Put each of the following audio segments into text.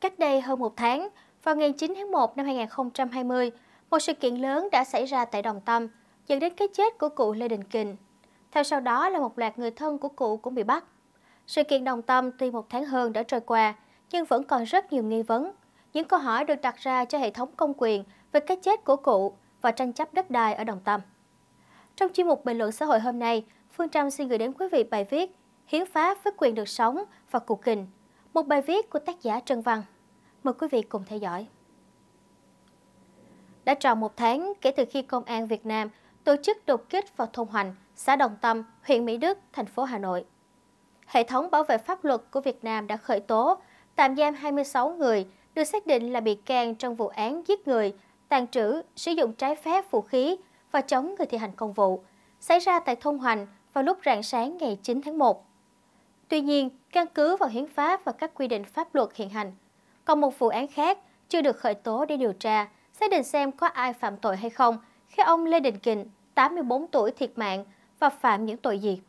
Cách đây hơn một tháng, vào ngày 9 tháng 1 năm 2020, một sự kiện lớn đã xảy ra tại Đồng Tâm, dẫn đến cái chết của cụ Lê Đình Kình. Theo sau đó là một loạt người thân của cụ cũng bị bắt. Sự kiện Đồng Tâm tuy một tháng hơn đã trôi qua, nhưng vẫn còn rất nhiều nghi vấn. Những câu hỏi được đặt ra cho hệ thống công quyền về cái chết của cụ và tranh chấp đất đai ở Đồng Tâm. Trong chuyên mục bình luận xã hội hôm nay, Phương Trâm xin gửi đến quý vị bài viết Hiến pháp với quyền được sống và cụ kình – một bài viết của tác giả Trần Văn. Mời quý vị cùng theo dõi. Đã tròn một tháng kể từ khi Công an Việt Nam tổ chức đột kích vào thôn Hoành, xã Đồng Tâm, huyện Mỹ Đức, thành phố Hà Nội. Hệ thống bảo vệ pháp luật của Việt Nam đã khởi tố, tạm giam 26 người được xác định là bị can trong vụ án giết người, tàn trữ, sử dụng trái phép vũ khí và chống người thi hành công vụ, xảy ra tại thôn Hoành vào lúc rạng sáng ngày 9 tháng 1. Tuy nhiên, căn cứ vào hiến pháp và các quy định pháp luật hiện hành, còn một vụ án khác chưa được khởi tố để điều tra, xác định xem có ai phạm tội hay không khi ông Lê Đình Kình, 84 tuổi thiệt mạng và phạm những tội gì.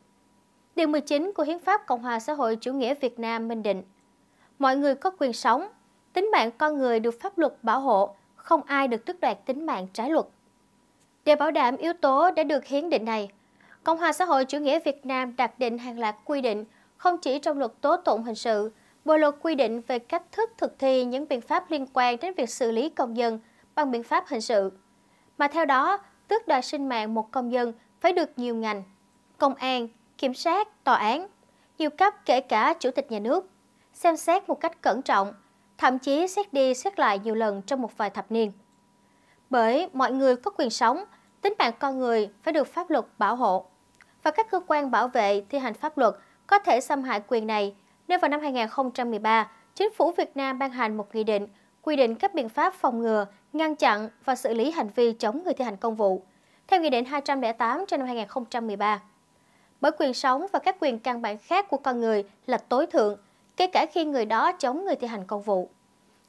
Điều 19 của Hiến pháp Cộng hòa xã hội chủ nghĩa Việt Nam minh định, mọi người có quyền sống, tính mạng con người được pháp luật bảo hộ, không ai được tước đoạt tính mạng trái luật. Để bảo đảm yếu tố đã được hiến định này, Cộng hòa xã hội chủ nghĩa Việt Nam đặt định hàng loạt quy định không chỉ trong luật tố tụng hình sự, Bộ luật quy định về cách thức thực thi những biện pháp liên quan đến việc xử lý công dân bằng biện pháp hình sự. Mà theo đó, tước đoạt sinh mạng một công dân phải được nhiều ngành, công an, kiểm sát, tòa án, nhiều cấp kể cả chủ tịch nhà nước, xem xét một cách cẩn trọng, thậm chí xét đi xét lại nhiều lần trong một vài thập niên. Bởi mọi người có quyền sống, tính mạng con người phải được pháp luật bảo hộ. Và các cơ quan bảo vệ thi hành pháp luật – có thể xâm hại quyền này, nên vào năm 2013, chính phủ Việt Nam ban hành một nghị định quy định các biện pháp phòng ngừa, ngăn chặn và xử lý hành vi chống người thi hành công vụ, theo Nghị định 208 trên năm 2013. Bởi quyền sống và các quyền căn bản khác của con người là tối thượng, kể cả khi người đó chống người thi hành công vụ.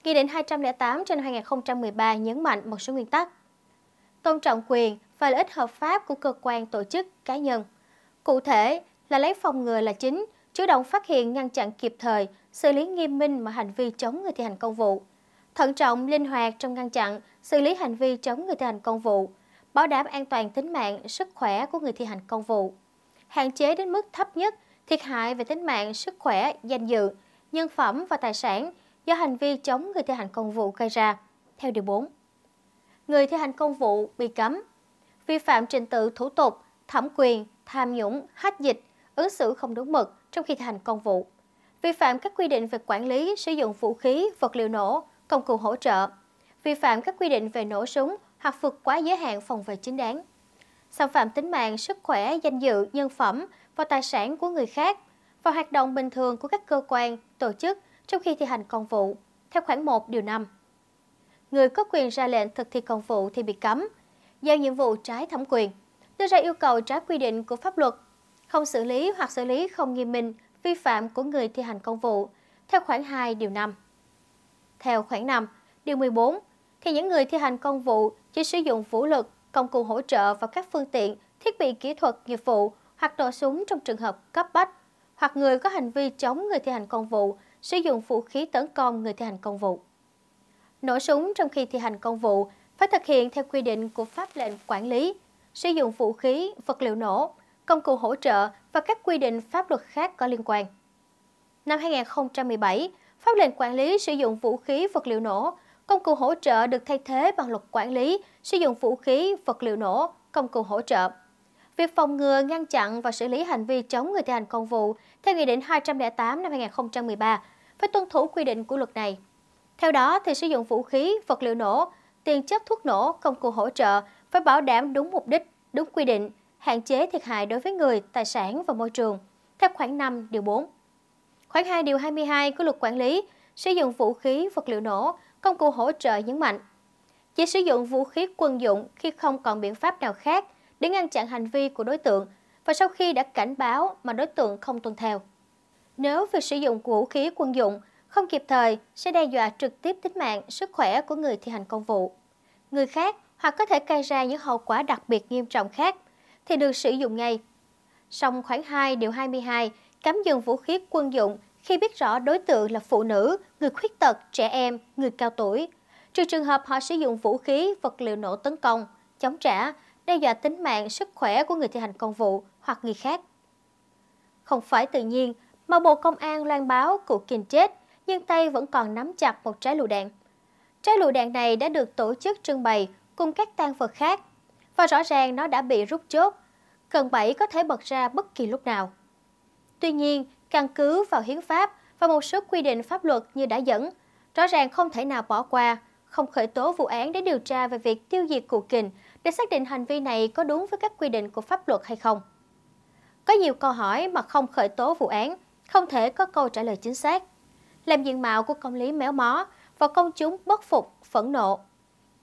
Nghị định 208 trên 2013 nhấn mạnh một số nguyên tắc. Tôn trọng quyền và lợi ích hợp pháp của cơ quan tổ chức cá nhân. Cụ thể, là lấy phòng ngừa là chính, chủ động phát hiện ngăn chặn kịp thời, xử lý nghiêm minh mọi hành vi chống người thi hành công vụ. Thận trọng, linh hoạt trong ngăn chặn, xử lý hành vi chống người thi hành công vụ, bảo đảm an toàn tính mạng, sức khỏe của người thi hành công vụ. Hạn chế đến mức thấp nhất thiệt hại về tính mạng, sức khỏe, danh dự, nhân phẩm và tài sản do hành vi chống người thi hành công vụ gây ra, theo Điều 4. Người thi hành công vụ bị cấm, vi phạm trình tự thủ tục, thẩm quyền, tham nhũng, hách dịch, ứng xử không đúng mực trong khi thi hành công vụ, vi phạm các quy định về quản lý sử dụng vũ khí, vật liệu nổ, công cụ hỗ trợ, vi phạm các quy định về nổ súng hoặc vượt quá giới hạn phòng vệ chính đáng, xâm phạm tính mạng, sức khỏe, danh dự, nhân phẩm và tài sản của người khác và hoạt động bình thường của các cơ quan, tổ chức trong khi thi hành công vụ, theo khoảng 1 điều 5. Người có quyền ra lệnh thực thi công vụ thì bị cấm, giao nhiệm vụ trái thẩm quyền, đưa ra yêu cầu trái quy định của pháp luật không xử lý hoặc xử lý không nghiêm minh vi phạm của người thi hành công vụ, theo khoản 2 điều 5. Theo khoản 5, điều 14, thì những người thi hành công vụ chỉ sử dụng vũ lực, công cụ hỗ trợ và các phương tiện, thiết bị kỹ thuật, nghiệp vụ hoặc nổ súng trong trường hợp cấp bách, hoặc người có hành vi chống người thi hành công vụ, sử dụng vũ khí tấn công người thi hành công vụ. Nổ súng trong khi thi hành công vụ phải thực hiện theo quy định của pháp lệnh quản lý, sử dụng vũ khí, vật liệu nổ công cụ hỗ trợ và các quy định pháp luật khác có liên quan. Năm 2017, pháp lệnh quản lý sử dụng vũ khí vật liệu nổ, công cụ hỗ trợ được thay thế bằng luật quản lý sử dụng vũ khí vật liệu nổ, công cụ hỗ trợ. Việc phòng ngừa, ngăn chặn và xử lý hành vi chống người thi hành công vụ theo Nghị định 208 năm 2013 phải tuân thủ quy định của luật này. Theo đó, thì sử dụng vũ khí, vật liệu nổ, tiền chất thuốc nổ, công cụ hỗ trợ phải bảo đảm đúng mục đích, đúng quy định – hạn chế thiệt hại đối với người, tài sản và môi trường, theo khoảng 5 điều 4. Khoảng 2 điều 22 của luật quản lý sử dụng vũ khí, vật liệu nổ, công cụ hỗ trợ nhấn mạnh. Chỉ sử dụng vũ khí quân dụng khi không còn biện pháp nào khác để ngăn chặn hành vi của đối tượng và sau khi đã cảnh báo mà đối tượng không tuân theo. Nếu việc sử dụng vũ khí quân dụng không kịp thời sẽ đe dọa trực tiếp tính mạng, sức khỏe của người thi hành công vụ. Người khác hoặc có thể gây ra những hậu quả đặc biệt nghiêm trọng khác – thì được sử dụng ngay. Song khoảng 2 điều 22 cấm dừng vũ khí quân dụng khi biết rõ đối tượng là phụ nữ, người khuyết tật, trẻ em, người cao tuổi, trừ trường hợp họ sử dụng vũ khí, vật liệu nổ tấn công, chống trả, đe dọa tính mạng, sức khỏe của người thi hành công vụ hoặc người khác. Không phải tự nhiên mà Bộ Công an loan báo cụ Kim chết nhưng tay vẫn còn nắm chặt một trái lựu đạn. Trái lựu đạn này đã được tổ chức trưng bày cùng các tang vật khác và rõ ràng nó đã bị rút chốt. Cần 7 có thể bật ra bất kỳ lúc nào. Tuy nhiên, căn cứ vào hiến pháp và một số quy định pháp luật như đã dẫn, rõ ràng không thể nào bỏ qua, không khởi tố vụ án để điều tra về việc tiêu diệt cụ kình để xác định hành vi này có đúng với các quy định của pháp luật hay không. Có nhiều câu hỏi mà không khởi tố vụ án, không thể có câu trả lời chính xác. Làm diện mạo của công lý méo mó và công chúng bất phục, phẫn nộ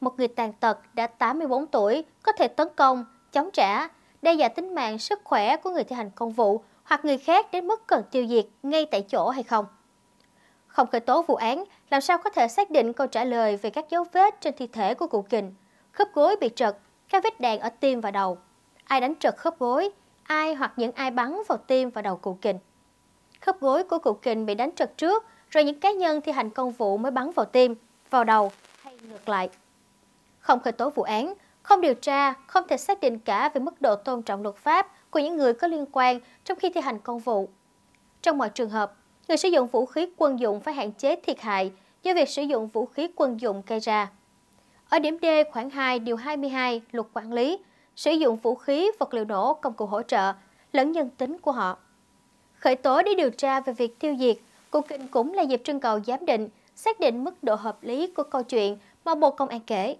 một người tàn tật đã 84 tuổi có thể tấn công, chống trả, đe dọa tính mạng, sức khỏe của người thi hành công vụ hoặc người khác đến mức cần tiêu diệt ngay tại chỗ hay không? Không khởi tố vụ án, làm sao có thể xác định câu trả lời về các dấu vết trên thi thể của cụ Kình, khớp gối bị trật, các vết đạn ở tim và đầu. Ai đánh trật khớp gối, ai hoặc những ai bắn vào tim và đầu cụ Kình. Khớp gối của cụ Kình bị đánh trật trước, rồi những cá nhân thi hành công vụ mới bắn vào tim, vào đầu hay ngược lại không khởi tố vụ án, không điều tra, không thể xác định cả về mức độ tôn trọng luật pháp của những người có liên quan trong khi thi hành công vụ. Trong mọi trường hợp, người sử dụng vũ khí quân dụng phải hạn chế thiệt hại do việc sử dụng vũ khí quân dụng gây ra. Ở điểm D khoảng 2 điều 22 luật quản lý, sử dụng vũ khí, vật liệu nổ, công cụ hỗ trợ, lẫn nhân tính của họ. Khởi tố để điều tra về việc tiêu diệt, cuộc kinh cũng là dịp trưng cầu giám định, xác định mức độ hợp lý của câu chuyện mà Bộ Công an kể.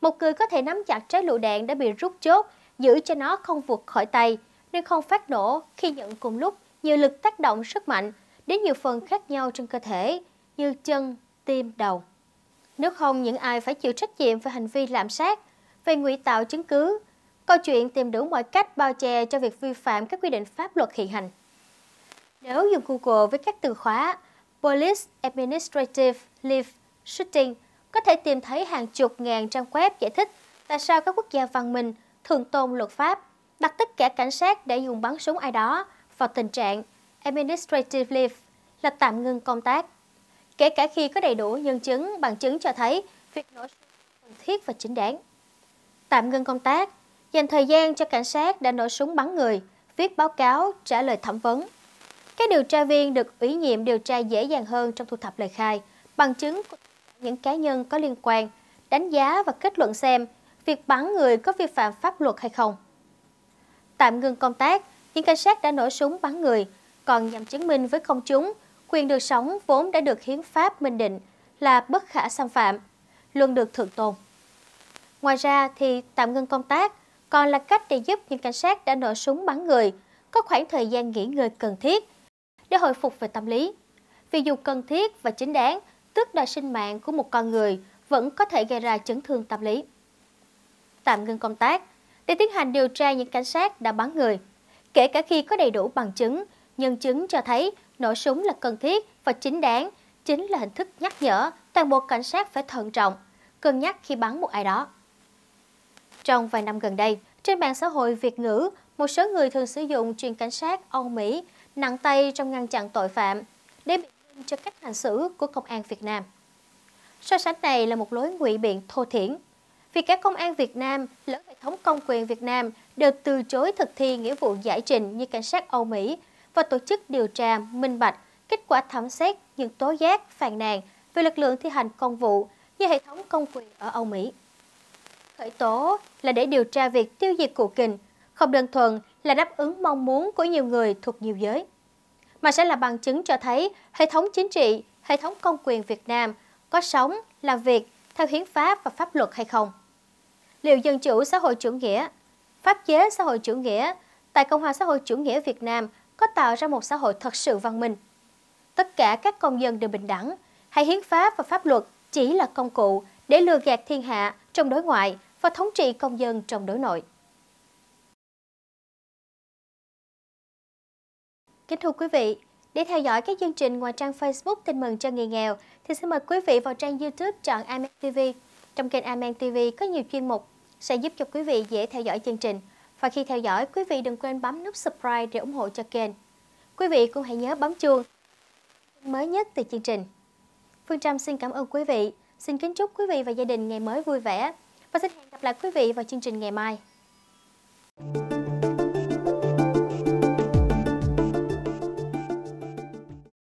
Một người có thể nắm chặt trái lựu đạn đã bị rút chốt, giữ cho nó không vượt khỏi tay, nên không phát nổ khi nhận cùng lúc nhiều lực tác động sức mạnh đến nhiều phần khác nhau trên cơ thể như chân, tim, đầu. Nếu không, những ai phải chịu trách nhiệm về hành vi lạm sát, về ngụy tạo chứng cứ, câu chuyện tìm đủ mọi cách bao che cho việc vi phạm các quy định pháp luật hiện hành. Nếu dùng Google với các từ khóa Police Administrative Leave Shooting có thể tìm thấy hàng chục ngàn trang web giải thích tại sao các quốc gia văn minh thường tôn luật pháp, bắt tất cả cảnh sát để dùng bắn súng ai đó vào tình trạng administrative leave là tạm ngưng công tác. Kể cả khi có đầy đủ nhân chứng, bằng chứng cho thấy việc nổ súng cần thiết và chính đáng. Tạm ngưng công tác, dành thời gian cho cảnh sát đã nổ súng bắn người, viết báo cáo, trả lời thẩm vấn. Các điều tra viên được ủy nhiệm điều tra dễ dàng hơn trong thu thập lời khai, bằng chứng của những cá nhân có liên quan, đánh giá và kết luận xem việc bắn người có vi phạm pháp luật hay không. Tạm ngừng công tác, những cảnh sát đã nổ súng bắn người, còn nhằm chứng minh với công chúng quyền được sống vốn đã được hiến pháp minh định là bất khả xâm phạm, luôn được thượng tôn. Ngoài ra thì tạm ngừng công tác còn là cách để giúp những cảnh sát đã nổ súng bắn người có khoảng thời gian nghỉ ngơi cần thiết để hồi phục về tâm lý. Vì dù cần thiết và chính đáng tức là sinh mạng của một con người, vẫn có thể gây ra chấn thương tâm lý. Tạm ngưng công tác để tiến hành điều tra những cảnh sát đã bắn người. Kể cả khi có đầy đủ bằng chứng, nhân chứng cho thấy nổ súng là cần thiết và chính đáng, chính là hình thức nhắc nhở toàn bộ cảnh sát phải thận trọng, cân nhắc khi bắn một ai đó. Trong vài năm gần đây, trên mạng xã hội Việt ngữ, một số người thường sử dụng truyền cảnh sát Âu Mỹ nặng tay trong ngăn chặn tội phạm để bị cho cách hành xử của công an Việt Nam. So sánh này là một lối ngụy biện thô thiển. Vì các công an Việt Nam lẫn hệ thống công quyền Việt Nam đều từ chối thực thi nghĩa vụ giải trình như cảnh sát Âu Mỹ và tổ chức điều tra minh bạch kết quả thẩm xét những tố giác phàn nàn về lực lượng thi hành công vụ như hệ thống công quyền ở Âu Mỹ. Khởi tố là để điều tra việc tiêu diệt cụ kình, không đơn thuần là đáp ứng mong muốn của nhiều người thuộc nhiều giới mà sẽ là bằng chứng cho thấy hệ thống chính trị, hệ thống công quyền Việt Nam có sống, làm việc theo hiến pháp và pháp luật hay không. Liệu dân chủ xã hội chủ nghĩa, pháp chế xã hội chủ nghĩa tại Cộng hòa xã hội chủ nghĩa Việt Nam có tạo ra một xã hội thật sự văn minh? Tất cả các công dân đều bình đẳng, hay hiến pháp và pháp luật chỉ là công cụ để lừa gạt thiên hạ trong đối ngoại và thống trị công dân trong đối nội? Kính thưa quý vị, để theo dõi các chương trình ngoài trang Facebook Tin mừng cho người nghèo thì xin mời quý vị vào trang YouTube chọn Amen TV. Trong kênh Amen TV có nhiều chuyên mục sẽ giúp cho quý vị dễ theo dõi chương trình. Và khi theo dõi, quý vị đừng quên bấm nút subscribe để ủng hộ cho kênh. Quý vị cũng hãy nhớ bấm chuông mới nhất từ chương trình. Phương Trâm xin cảm ơn quý vị. Xin kính chúc quý vị và gia đình ngày mới vui vẻ. Và xin hẹn gặp lại quý vị vào chương trình ngày mai.